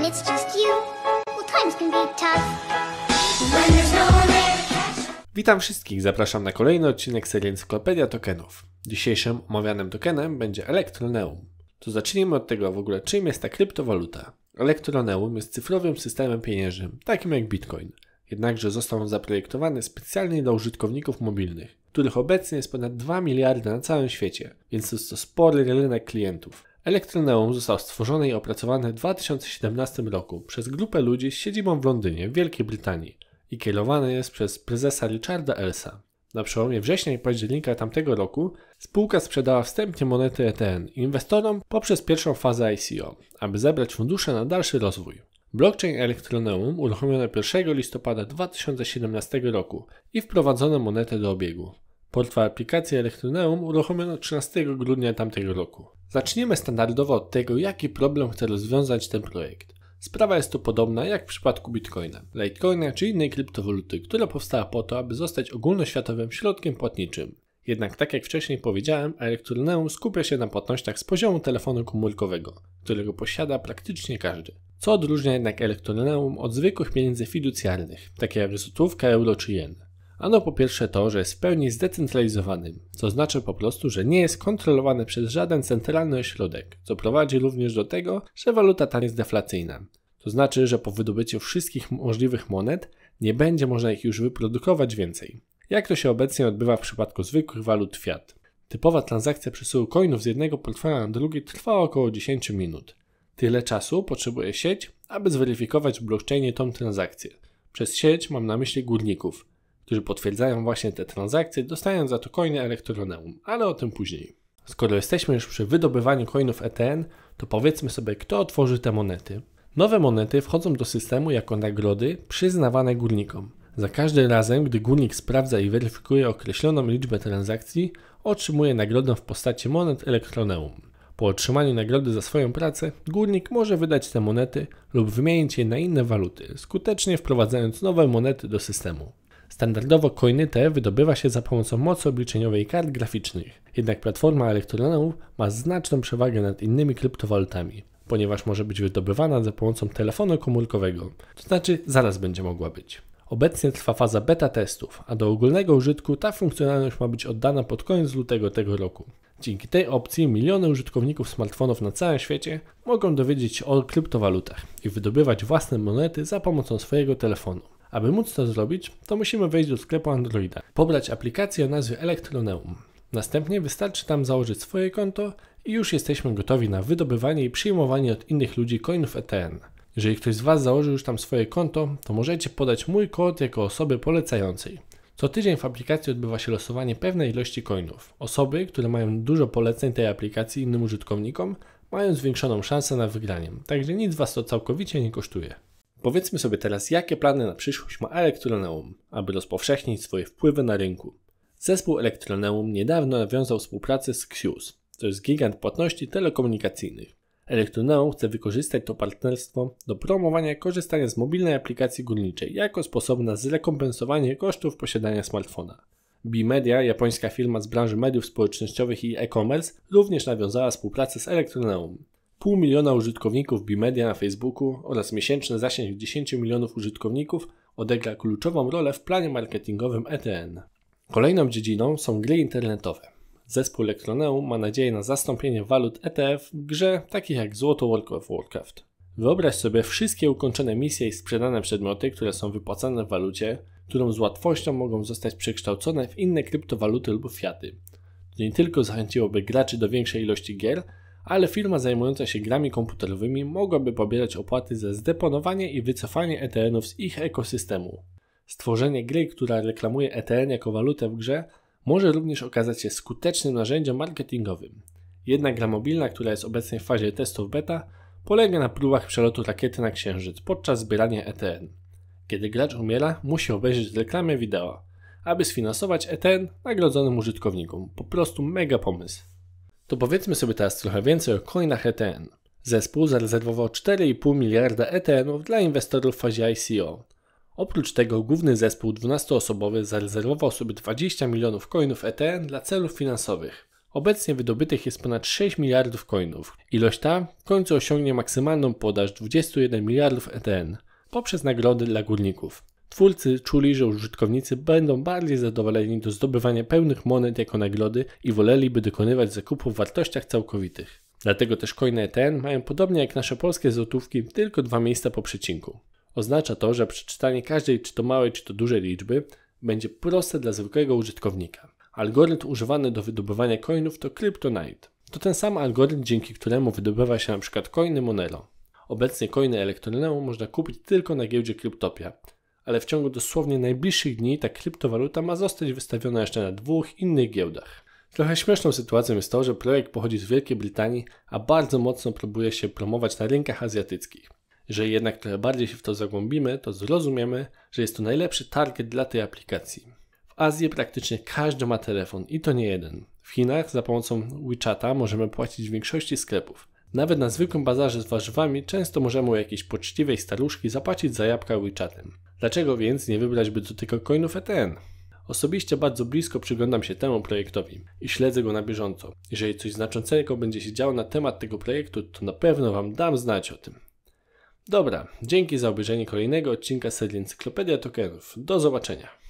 when it's just you, well, times can be tough. When there's no one there. Witam wszystkich, zapraszam na kolejny odcinek serii Encyklopedia Tokenów. Dzisiejszym omawianym tokenem będzie Elektroneum. To zacznijmy od tego w ogóle, czym jest ta kryptowaluta. Elektroneum jest cyfrowym systemem pieniężnym, takim jak Bitcoin. Jednakże został on zaprojektowany specjalnie dla użytkowników mobilnych, których obecnie jest ponad 2 miliardy na całym świecie, więc jest to spory rynek klientów. Elektroneum został stworzony i opracowany w 2017 roku przez grupę ludzi z siedzibą w Londynie, w Wielkiej Brytanii i kierowany jest przez prezesa Richarda Elsa. Na przełomie września i października tamtego roku spółka sprzedała wstępnie monety ETN inwestorom poprzez pierwszą fazę ICO, aby zebrać fundusze na dalszy rozwój. Blockchain Elektroneum uruchomiono 1 listopada 2017 roku i wprowadzono monetę do obiegu. Portfel aplikacji Elektroneum uruchomiono 13 grudnia tamtego roku. Zaczniemy standardowo od tego, jaki problem chce rozwiązać ten projekt. Sprawa jest tu podobna jak w przypadku Bitcoina, Litecoina czy innej kryptowaluty, która powstała po to, aby zostać ogólnoświatowym środkiem płatniczym. Jednak tak jak wcześniej powiedziałem, Electroneum skupia się na płatnościach z poziomu telefonu komórkowego, którego posiada praktycznie każdy. Co odróżnia jednak Electroneum od zwykłych pieniędzy fiducjarnych, takie jak złotówka, euro czy jen. Ano po pierwsze to, że jest w pełni zdecentralizowanym, co znaczy po prostu, że nie jest kontrolowane przez żaden centralny ośrodek, co prowadzi również do tego, że waluta ta jest deflacyjna. To znaczy, że po wydobyciu wszystkich możliwych monet nie będzie można ich już wyprodukować więcej. Jak to się obecnie odbywa w przypadku zwykłych walut fiat. Typowa transakcja przesyłu coinów z jednego portfela na drugi trwa około 10 minut. Tyle czasu potrzebuje sieć, aby zweryfikować w blockchainie tą transakcję. Przez sieć mam na myśli górników – którzy potwierdzają właśnie te transakcje, dostają za to coiny Electroneum, ale o tym później. Skoro jesteśmy już przy wydobywaniu coinów ETN, to powiedzmy sobie, kto otworzy te monety. Nowe monety wchodzą do systemu jako nagrody przyznawane górnikom. Za każdym razem, gdy górnik sprawdza i weryfikuje określoną liczbę transakcji, otrzymuje nagrodę w postaci monet Electroneum. Po otrzymaniu nagrody za swoją pracę, górnik może wydać te monety lub wymienić je na inne waluty, skutecznie wprowadzając nowe monety do systemu. Standardowo coiny te wydobywa się za pomocą mocy obliczeniowej kart graficznych, jednak platforma Electronów ma znaczną przewagę nad innymi kryptowalutami, ponieważ może być wydobywana za pomocą telefonu komórkowego, to znaczy zaraz będzie mogła być. Obecnie trwa faza beta testów, a do ogólnego użytku ta funkcjonalność ma być oddana pod koniec lutego tego roku. Dzięki tej opcji miliony użytkowników smartfonów na całym świecie mogą dowiedzieć się o kryptowalutach i wydobywać własne monety za pomocą swojego telefonu. Aby móc to zrobić, to musimy wejść do sklepu Androida, pobrać aplikację o nazwie Electroneum. Następnie wystarczy tam założyć swoje konto i już jesteśmy gotowi na wydobywanie i przyjmowanie od innych ludzi coinów ETN. Jeżeli ktoś z Was założył już tam swoje konto, to możecie podać mój kod jako osoby polecającej. Co tydzień w aplikacji odbywa się losowanie pewnej ilości coinów. Osoby, które mają dużo poleceń tej aplikacji innym użytkownikom, mają zwiększoną szansę na wygranie, także nic Was to całkowicie nie kosztuje. Powiedzmy sobie teraz, jakie plany na przyszłość ma Elektroneum, aby rozpowszechnić swoje wpływy na rynku. Zespół Elektroneum niedawno nawiązał współpracę z Xius, to jest gigant płatności telekomunikacyjnych. Elektroneum chce wykorzystać to partnerstwo do promowania korzystania z mobilnej aplikacji górniczej jako sposobu na zrekompensowanie kosztów posiadania smartfona. B-Media, japońska firma z branży mediów społecznościowych i e-commerce, również nawiązała współpracę z Elektroneum pół miliona użytkowników Bimedia na Facebooku oraz miesięczny zasięg 10 milionów użytkowników odegra kluczową rolę w planie marketingowym ETN. Kolejną dziedziną są gry internetowe. Zespół Electroneum ma nadzieję na zastąpienie walut ETF w grze takich jak złoto World of Warcraft. Wyobraź sobie wszystkie ukończone misje i sprzedane przedmioty, które są wypłacane w walucie, którą z łatwością mogą zostać przekształcone w inne kryptowaluty lub fiaty. To nie tylko zachęciłoby graczy do większej ilości gier, ale firma zajmująca się grami komputerowymi mogłaby pobierać opłaty za zdeponowanie i wycofanie ETN-ów z ich ekosystemu. Stworzenie gry, która reklamuje ETN jako walutę w grze, może również okazać się skutecznym narzędziem marketingowym. Jedna gra mobilna, która jest obecnie w fazie testów beta, polega na próbach przelotu rakiety na Księżyc podczas zbierania ETN. Kiedy gracz umiera, musi obejrzeć reklamę wideo, aby sfinansować ETN nagrodzonym użytkownikom. Po prostu mega pomysł. To powiedzmy sobie teraz trochę więcej o coinach ETN. Zespół zarezerwował 4,5 miliarda ETN-ów dla inwestorów w fazie ICO. Oprócz tego główny zespół 12-osobowy zarezerwował sobie 20 milionów coinów ETN dla celów finansowych. Obecnie wydobytych jest ponad 6 miliardów coinów. Ilość ta w końcu osiągnie maksymalną podaż 21 miliardów ETN poprzez nagrody dla górników. Twórcy czuli, że użytkownicy będą bardziej zadowoleni do zdobywania pełnych monet jako nagrody i woleliby dokonywać zakupów w wartościach całkowitych. Dlatego też coiny ETN mają podobnie jak nasze polskie złotówki tylko dwa miejsca po przecinku. Oznacza to, że przeczytanie każdej czy to małej czy to dużej liczby będzie proste dla zwykłego użytkownika. Algorytm używany do wydobywania coinów to Kryptonite. To ten sam algorytm, dzięki któremu wydobywa się np. coiny Monero. Obecnie coiny Electroneu można kupić tylko na giełdzie Kryptopia, ale w ciągu dosłownie najbliższych dni ta kryptowaluta ma zostać wystawiona jeszcze na dwóch innych giełdach. Trochę śmieszną sytuacją jest to, że projekt pochodzi z Wielkiej Brytanii, a bardzo mocno próbuje się promować na rynkach azjatyckich. Jeżeli jednak trochę bardziej się w to zagłębimy, to zrozumiemy, że jest to najlepszy target dla tej aplikacji. W Azji praktycznie każdy ma telefon i to nie jeden. W Chinach za pomocą WeChata możemy płacić w większości sklepów. Nawet na zwykłym bazarze z warzywami często możemy u jakiejś poczciwej staruszki zapłacić za jabłka WeChatem. Dlaczego więc nie wybrać by do tego coinów ETN? Osobiście bardzo blisko przyglądam się temu projektowi i śledzę go na bieżąco. Jeżeli coś znaczącego będzie się działo na temat tego projektu, to na pewno Wam dam znać o tym. Dobra, dzięki za obejrzenie kolejnego odcinka serii Encyklopedia Tokenów. Do zobaczenia.